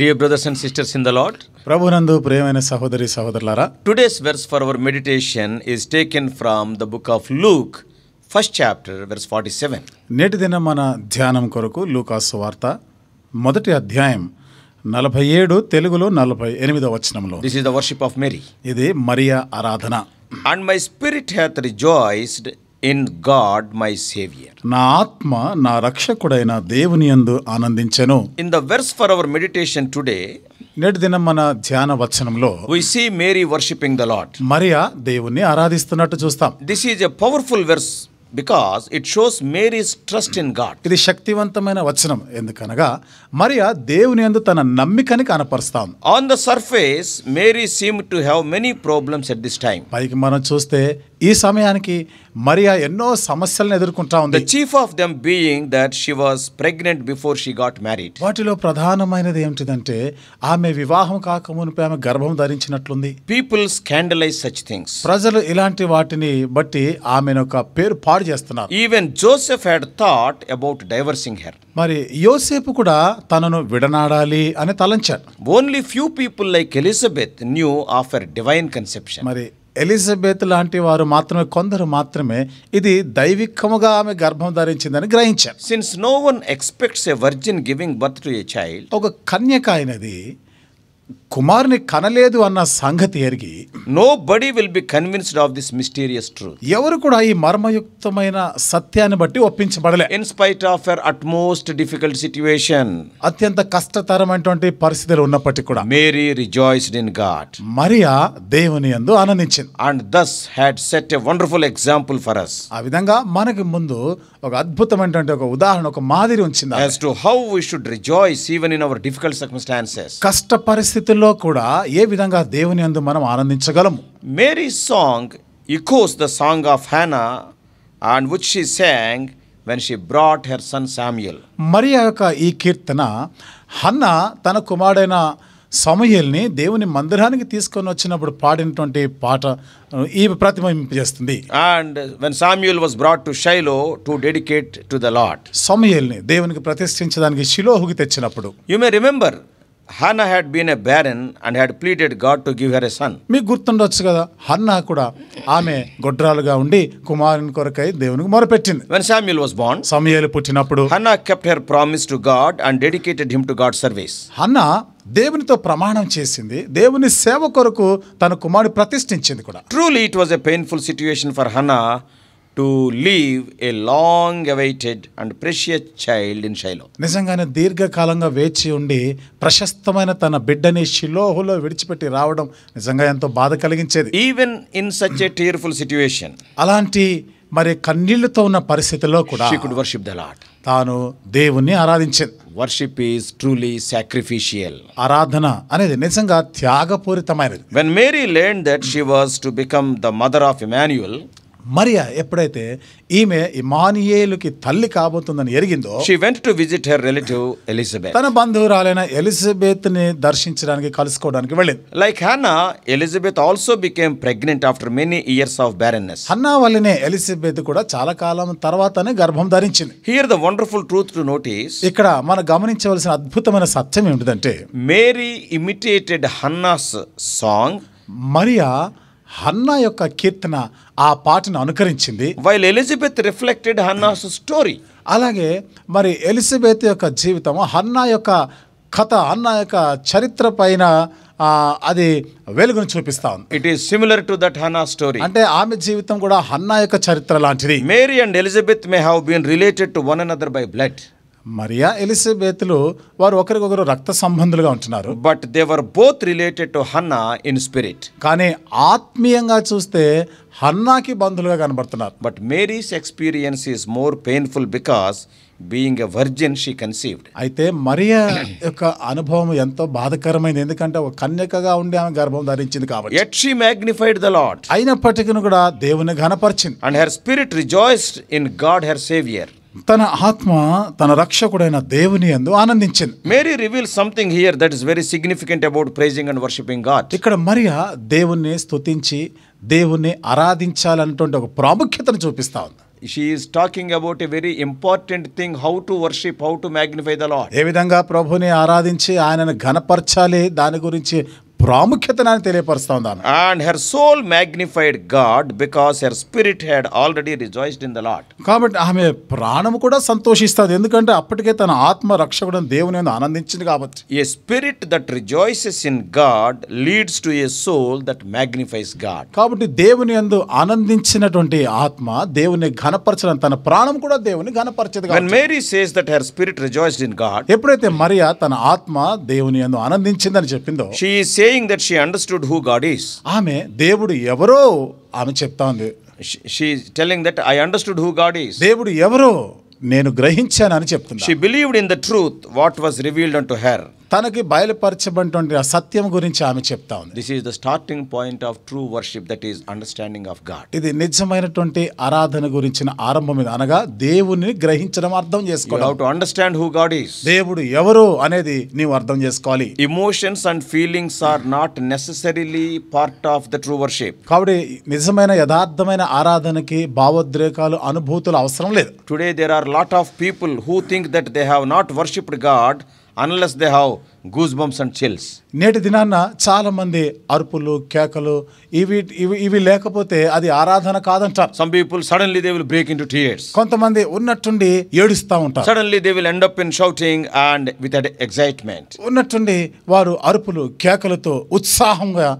dear brothers and sisters in the lord ప్రభునందు ప్రేమైన సహోదరి సహోదరులారా today's verse for our meditation is taken from the book of Luke first chapter verse forty seven నేటి దిన మన ధ్యానం కొరకు లూకాస్ వార్త మొదటి అధ్యాయం నలభై ఏడు తెలుగులో నలభై ఎనిమిదో వచనంలో this is the worship of Mary ఇది మరియా ఆరాధన and my spirit hath rejoiced in God my saviour నా ఆత్మ నా రక్షకుడైన దేవుని యందు ఆనందించెను in the verse for our meditation today నేటి దినం మన ధ్యాన వచనంలో we see Mary worshipping the lord మరియా దేవుణ్ణి ఆరాధిస్తున్నట్టు చూస్తాం this is a powerful verse because it shows Mary's trust in God ఇది శక్తివంతమైన వచనం ఎందుకనగా మరియా దేవుని అందు తన నమ్మికని కనపరుస్తాం on the surface Mary seem to have many problems at this time పైకి మనం చూస్తే ఈ సమయానికి మరి ఆ ఎన్నో సమస్యలను ఎదుర్కొంటా ఉంది chief of them being that she was pregnant before she got married వాటిలో ప్రధానమైనది ఏమిటిదంటే ఆమె వివాహం కాకమునిపై ఆమె గర్భం ధరించినట్లుంది పీపుల్ స్కాండలైజ్ సచ్ థింగ్స్ ప్రజలు ఇలాంటి వాటిని బట్టి ఆమెను ఒక పేరు పాడు చేస్తున్నారు even Joseph had thought about divorcing her మరి యోసేపు కూడా తనను విడనాడాలి అని తలంచాడు only few people like Elizabeth knew of divine conception మరి ఎలిజబెత్ లాంటి వారు మాత్రమే కొందరు మాత్రమే ఇది దైవికముగా ఆమె గర్భం ధరించిందని గ్రహించారు since no one expects a virgin giving birth to a child ఒక కన్యక అయినది కుమార్ని కనలేదు అన్న సంగతి ఎరిగి nobody will be convinced of this mysterious truth ఎవరు కూడా ఈ మర్మయుక్తమైన సత్యాన్ని బట్టి ఒప్పించబడలే in spite of your utmost difficult situation అత్యంత కష్టతరమైనటువంటి పరిస్థితులు ఉన్నప్పటికీ కూడా మేరీ రిజాయిస్డ్ ఇన్ గాడ్ మరియా దేవుని యందు ఆనందించింది and thus had set a wonderful example for us ఆ విధంగా మనకి ముందు ఒక అద్భుతమైనటువంటి ఒక ఉదాహరణ ఒక మాదిరి ఉంచింది how we should rejoice even in our difficult circumstances కష్ట పరిస్థితులు వాటిలో కూడా ఏ విధంగా దేవుని అందు మనం ఆనందించగలము Mary song echoes the song of Hannah and which she sang when she brought her son Samuel మరి యొక్క ఈ కీర్తన హన్న తన కుమారుడైన సమయల్ని దేవుని మందిరానికి తీసుకొని వచ్చినప్పుడు పాడినటువంటి పాట ఈ ప్రతిబింబింపజేస్తుంది and when Samuel was brought to Shiloh to dedicate to the lord సమయల్ని దేవునికి ప్రతిష్ఠించడానికి షిలోహుకి తెచ్చినప్పుడు you may remember Hannah had been a barren and had pleaded God to give her a son మీకు గుర్తుండొచ్చు కదా హన్నా కూడా ఆమె గొడ్రాలుగా ఉండి కుమారుని కొరకై దేవునికి మొరపెట్టింది వెన్ శామ్యుల్ వాస్ బోర్న్ సమయలు పుట్టినప్పుడు Hannah kept her promise to God and dedicated him to God service Hannah దేవునితో ప్రమాణం చేసింది దేవుని సేవ కొరకు తన కుమారుని ప్రతిష్ఠించింది కూడా truly it was a painful situation for Hannah to leave a long awaited and precious child in Shiloh నిజంగానే దీర్ఘకాలంగా వేచి ఉండి ప్రశస్తమైన తన బిడ్డని షిలోహులో విడిచిపెట్టి రావడం నిజంగా ఎంతో బాధ కలిగించేది even in such a tearful situation అలాంటి మరి కన్నీళ్లతో ఉన్న పరిస్థితిలో కూడా కుడ్ వర్షిప్ ద తాను దేవుణ్ణి ఆరాధించింది వర్షిప్ ఈస్ ట్రూలీ సాక్రిఫిషియల్ ఆరాధన అనేది నిజంగా త్యాగపూరితమైనది when Mary learn that she was to become the mother of Emmanuel మరియా ఎప్పుడైతే ఈమె ఇమానియేలుకి తల్లి కాబోతుందని ఎరిగిందో she went to visit her relative Elizabeth తన బంధువురాలైన ఎలిజబెత్ ని దర్శించడానికి కలుసుకోవడానికి వెళ్ళింది like Hannah Elizabeth also became pregnant after many years of barrenness Hannah వల్లనే ఎలిజబెత్ కూడా చాలా కాలం తర్వాతనే గర్భం ధరించింది here the wonderful truth to notice ఇక్కడ మనం గమనించవలసిన అద్భుతమైన సత్యం ఏమిటంటే మేరీ ఇమిటేటెడ్ హన్నాస్ సాంగ్ మరియా హన్నా యొక్క కీర్తన ఆ పాటను అనుకరించింది while Elizabeth reflected Hannah's story అలాగే మరి ఎలిజబెత్ యొక్క జీవితం హన్నా యొక్క కథ అన్న యొక్క చరిత్ర పైన అది వెలుగును చూపిస్తా ఉంది it is similar to that Hannah story అంటే ఆమె జీవితం కూడా హన్నా యొక్క చరిత్ర లాంటిది Mary and Elizabeth may have been related to one another by blood మరియా ఎలిజబెత్లు వారు ఒకరికొకరు రక్త సంబంధులుగా ఉంటున్నారు but they were both related to Hannah in spirit కానీ ఆత్మీయంగా చూస్తే హన్నాకి బంధులుగా కనబడుతున్నారు but Mary's experience is more painful because being a virgin she conceived అయితే మరియా యొక్క అనుభవం ఎంతో బాధకరమైనది ఎందుకంటే ఒక కన్యకగా ఉండి ఆమె గర్భం ధరించింది కాబట్టి yet she magnified the lord అయినప్పటికీ కూడా దేవుని ఘనపరిచింది and her spirit rejoiced in God her saviour తన ఆత్మ తన రక్షకుడైన దేవుని ఎందు ఆనందించింది Mary reveal something here that is very significant about praising and worshipping God ఇక్కడ మరియా దేవుణ్ణి స్తుతించి దేవుణ్ణి ఆరాధించాలన్నటువంటి ఒక ప్రాముఖ్యతను చూపిస్తా ఉంది she is talking about a very important thing how to worship how to magnify the lord ఏ విధంగా ప్రభుని ఆరాధించి ఆయనను ఘనపరచాలి దాని గురించి ప్రాముఖ్యతను తెలియపరుస్తా and her soul magnified God because her spirit had already rejoiced in the lord కాబట్టి ఆమె ప్రాణం కూడా సంతోషిస్తుంది ఎందుకంటే అప్పటికే తన ఆత్మ రక్షకుడు దేవుని ఆనందించింది కాబట్టి a spirit that rejoices in God leads to a soul that magnifies God కాబట్టి దేవుని యందు ఆనందించినటువంటి ఆత్మ దేవుని ఘనపరచడం తన ప్రాణం కూడా దేవుని ఘనపరచదు Mary says that her spirit rejoiced in God ఎప్పుడైతే మరియా తన ఆత్మ దేవుని యందు ఆనందించిందని చెప్పిందో she say saying that she understood who God is ఆమె దేవుడు ఎవరో ఆమె చెప్తాంది she telling that I understood who God is దేవుడు ఎవరో నేను గ్రహించానని చెప్తున్నా she believed in the truth what was revealed unto her తనకి బయలుపరచబడినటువంటి ఆ సత్యం గురించి ఆమె చెప్తా ఉంది this is the starting point of true worship that is understanding of God ఇది నిజమైనటువంటి ఆరాధన గురించిన ఆరంభం మీద అనగా దేవుని గ్రహించడం అర్థం చేసుకోవాలి how to understand who God is దేవుడు ఎవరు అనేది నీవు అర్థం చేసుకోవాలి emotions and feelings are not necessarily part of the true worship కాబట్టి నిజమైన యథార్థమైన ఆరాధనకి భావోద్రేకాలు అనుభూతులు అవసరం లేదు today there are lot of people who think that they have not worshipped God unless they have goose bumps and chills నేటి దినాన్న చాలామంది అరుపులు కేకలు ఇవి ఇవి ఇవి లేకపోతే అది ఆరాధన కాదంటారు some people suddenly they will break into tears కొంతమంది ఉన్నట్టుండి ఏడుస్తూ ఉంటారు suddenly they will end up in shouting and with excitement ఉన్నట్టుండి వారు అరుపులు కేకలతో ఉత్సాహంగా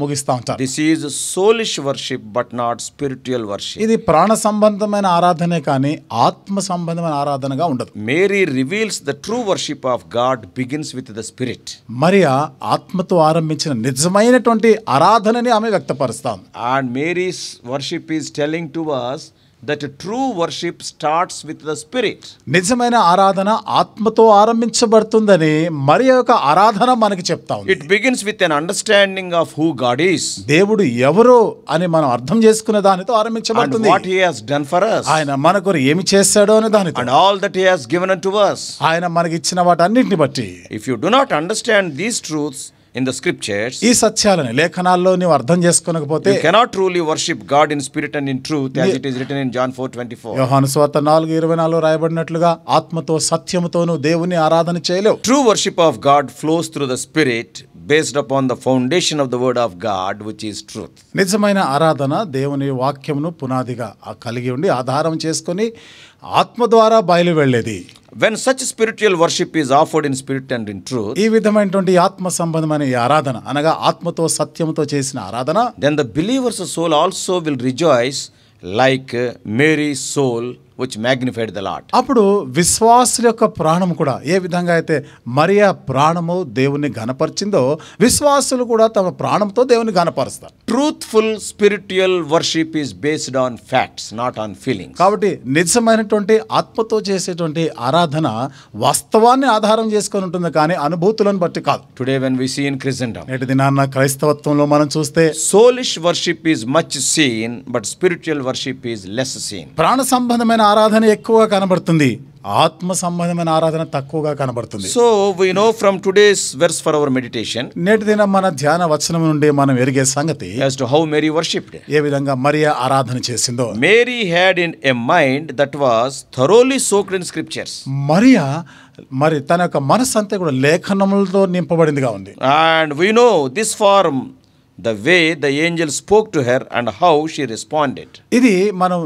ముగిస్తా ఉంటారు this is soulish worship but not spiritual worship ఇది ప్రాణ సంబంధమైన ఆరాధనే కానీ ఆత్మ సంబంధమైన ఆరాధనగా ఉండదు Mary reveals the true worship of God begins with the spirit మరియా ఆత్మతో ఆరంభించిన నిజమైనటువంటి ఆరాధనని ఆమె వ్యక్తపరుస్తాం and Mary's worship is telling to us that true worship starts with the spirit నిజమైన ఆరాధన ఆత్మతో ఆరంభించబడుతుందని మరి ఒక ఆరాధన మనకి చెప్తా it begins with an understanding of who God is దేవుడు ఎవరు అని మనం అర్థం చేసుకునే దానితో ఆరంభించబడుతుంది what he has done for us ఆయన మన కొరకు ఏమి చేశాడో అనే దానితో and all that he has given to us ఆయన మనకి ఇచ్చిన వాటన్నిటిని బట్టి if you do not understand these truths in the scriptures ఈ సత్యాలను లేఖనాల్లో నువ్వు అర్థం చేసుకోకపోతే you cannot truly worship God in spirit and in truth as it is written in John 4:24 యోహాను సువార్త 4:24 రాయబడినట్లుగా ఆత్మతో సత్యముతోను దేవుని ఆరాధన చేయలేవు true worship of God flows through the spirit based upon the foundation of the word of God which is truth నిజమైన ఆరాధన దేవుని వాక్యమును పునాదిగా కలిగి ఉండి ఆధారం చేసుకొని ఆత్మ ద్వారా బయలు వెళ్ళేది when such spiritual worship is offered in spirit and in true ఈ విధమైనటువంటి ఆత్మ సంబంధమైన ఆరాధన అనగా ఆత్మతో సత్యంతో చేసిన ఆరాధన then the believers soul also will rejoice like Mary soul which magnified the Lord అప్పుడు విశ్వాసుల యొక్క ప్రాణం కూడా ఏ విధంగా అయితే మరియా ప్రాణము దేవుని గనపరిచిందో విశ్వాసులు కూడా తమ ప్రాణంతో దేవుని గనపరుస్తారు truthful spiritual worship is based on facts not on feeling కాబట్టి నిజమైనటువంటి ఆత్మతో చేసేటువంటి ఆరాధన వాస్తవాన్ని ఆధారం చేసుకొని ఉంటుంది కానీ అనుభూతులను బట్టి కాదు today when we see in Christendom నేటి దినాన్న క్రైస్తవత్వంలో మనం చూస్తే soulish worship is much seen but spiritual worship is less seen ప్రాణ సంబంధమైన ఆరాధన ఎక్కువగా కనబడుతుంది ఆత్మ సంబంధమైన ఆరాధన తక్కువగా కనబడుతుంది so we know from today's verse for our meditation నేటి దినం మన ధ్యాన వచనం నుండి మనం ఎరిగే సంగతి as to how Mary worshipped ఏ విధంగా మరియా ఆరాధన చేసిందో Mary had in a mind that was thoroughly soaked in scriptures మరియా మరి తన యొక్క మనసు అంతా కూడా లేఖనములతో నింపబడిందిగా ఉంది and we know this from the way the angel spoke to her and how she responded ఇది మనం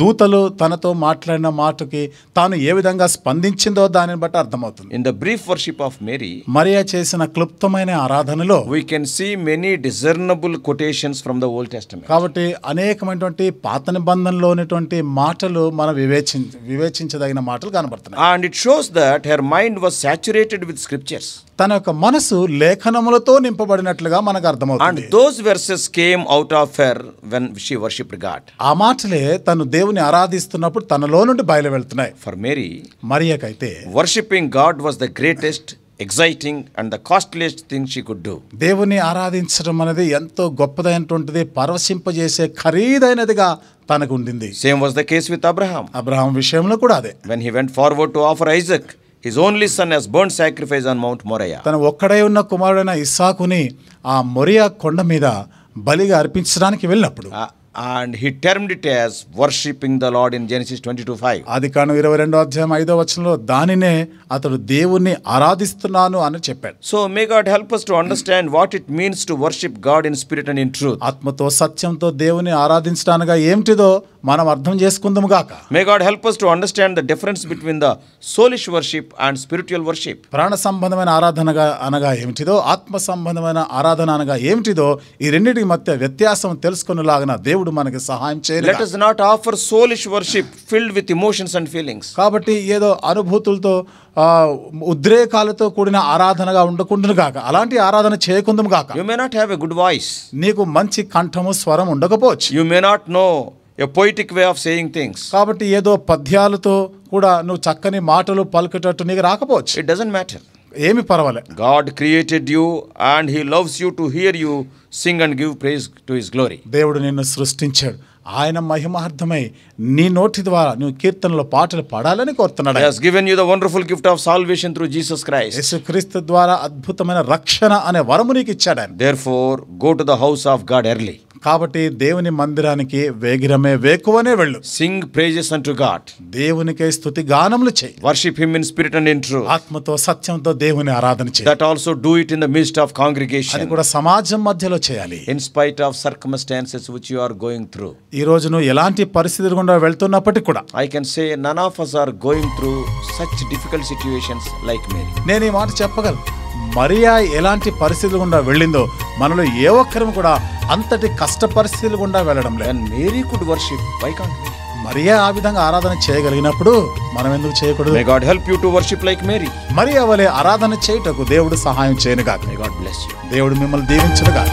దూతలు తనతో మాట్లాడిన మాటకి తాను ఏ విధంగా స్పందించిందో దానిని బట్టి అర్థమవుతుంది in the brief worship of Mary మరియా చేసిన క్లుప్తమైన ఆరాధనలో we can see many discernible quotations from the old test కాబట్టి అనేకమైనటువంటి పాత నిబంధనలో ఉన్నటువంటి మాటలు మన వివేచి వివేచించదగిన మాటలు కనబడుతున్నాయి and it shows that her mind was saturated with scriptures తన యొక్క మనసు లేఖనములతో నింపబడినట్లుగా మనకు అర్థమవుతుంది those verses came out of her when she worship God ఆ మాటలే తను దేవుని ఆరాధిస్తున్నప్పుడు తనలో నుండి బయలు వెళ్తున్నాయి ఫర్ మేరీ మరియకైతే worshipping God was the greatest exciting and the costliest thing she could do దేవుని ఆరాధించడం అనేది ఎంతో గొప్పదైనటువంటిది పరవశింపజేసే ఖరీదైనదిగా తనకు ఉండింది same was the case with Abraham Abraham విషయంలో కూడా అదే when he went forward to offer Isaac his only son his burn sacrifice on Mount Moriah తన ఒక్కడై ఉన్న కుమారుడైన ఇస్సాకుని ఆ మొరియా కొండ మీద బలిగా అర్పించడానికి వెళ్ళినప్పుడు and he termed it as worshipping the Lord in Genesis twenty two five అది కాను ఇరవై రెండో అధ్యాయం ఐదో వచనంలో దానినే అతడు దేవుణ్ణి ఆరాధిస్తున్నాను అని చెప్పాడు so may God help us to understand what it means to worship God in spirit and in truth ఆత్మతో సత్యంతో దేవుని ఆరాధించడానిగా ఏమిటిదో మనం అర్థం చేసుకుందాం గాక may God help us to understand the difference between the soulish worship and spiritual worship ప్రాణ సంబంధమైన ఆరాధనగా అనగా ఏమిటిదో ఆత్మ సంబంధమైన ఆరాధన అనగా ఏమిటిదో ఈ రెండింటి మధ్య వ్యత్యాసం తెలుసుకునేలాగిన దేవుడు మనకి సహాయం చేయాలి let us not offer soulish worship filled with emotions and feelings కాబట్టి ఏదో అనుభూతులతో ఉద్రేకాలతో కూడిన ఆరాధనగా ఉండకుండా గాక అలాంటి ఆరాధన చేయకుందాం గాక you may not have a good voice నీకు మంచి కంఠము స్వరం ఉండకపోవచ్చు you may not know a poetic way of saying things కాబట్టి ఏదో పద్యాలతో కూడా నువ్వు చక్కని మాటలు పలికేటట్టు నీకు రాకపోవచ్చు ఇట్ డజంట్ మ్యాటర్ ఏమి పర్వాలే God created you and he loves you to hear you sing and give praise to his glory దేవుడు నిన్ను సృష్టించాడు ఆయన మహిమార్థమై నీ నోటి ద్వారా నువ్వు కీర్తనలో పాటలు పాడాలని కోరుతున్నాడు has given you the wonderful gift of salvation through Jesus Christ యేసుక్రీస్తు ద్వారా అద్భుతమైన రక్షణ అనే వరము నీకు ఇచ్చాడు therefore go to the house of God early కాబట్టి దేవుని మందిరానికి వేగిరమే వేకువనే వెళ్ళు సింగ్ ప్రేజెస్ అంటూ గాడ్ దేవునికే స్థుతి గానములు చేయి worship him in spirit and in truth ఆత్మతో సత్యంతో దేవుని ఆరాధన చేయి that also do it in the midst of congregation అది కూడా సమాజం మధ్యలో చేయాలి in spite of circumstances which you are going through ఈ రోజు నువ్వు ఎలాంటి పరిస్థితులు గుండా వెళ్తున్నప్పటికీ కూడా I can say none of us are going through such difficult situations like Mary నేను ఈ మాట చెప్పగలను మరియా ఎలాంటి పరిస్థితులు గుండా వెళ్ళిందో మనలో ఏ ఒక్కరం కూడా అంతటి కష్ట పరిస్థితులు గుండా వెళ్ళడం లేదు Mary could worship why can't మరియా ఆ విధంగా ఆరాధన చేయగలిగినప్పుడు మనం ఎందుకు చేయకూడదు may God help you to worship like Mary మరియా వలే ఆరాధన చేయుటకు దేవుడు సహాయం చేయనుగా మే గాడ్ బ్లెస్ యు దేవుడు మిమ్మల్ని దీవించునుగా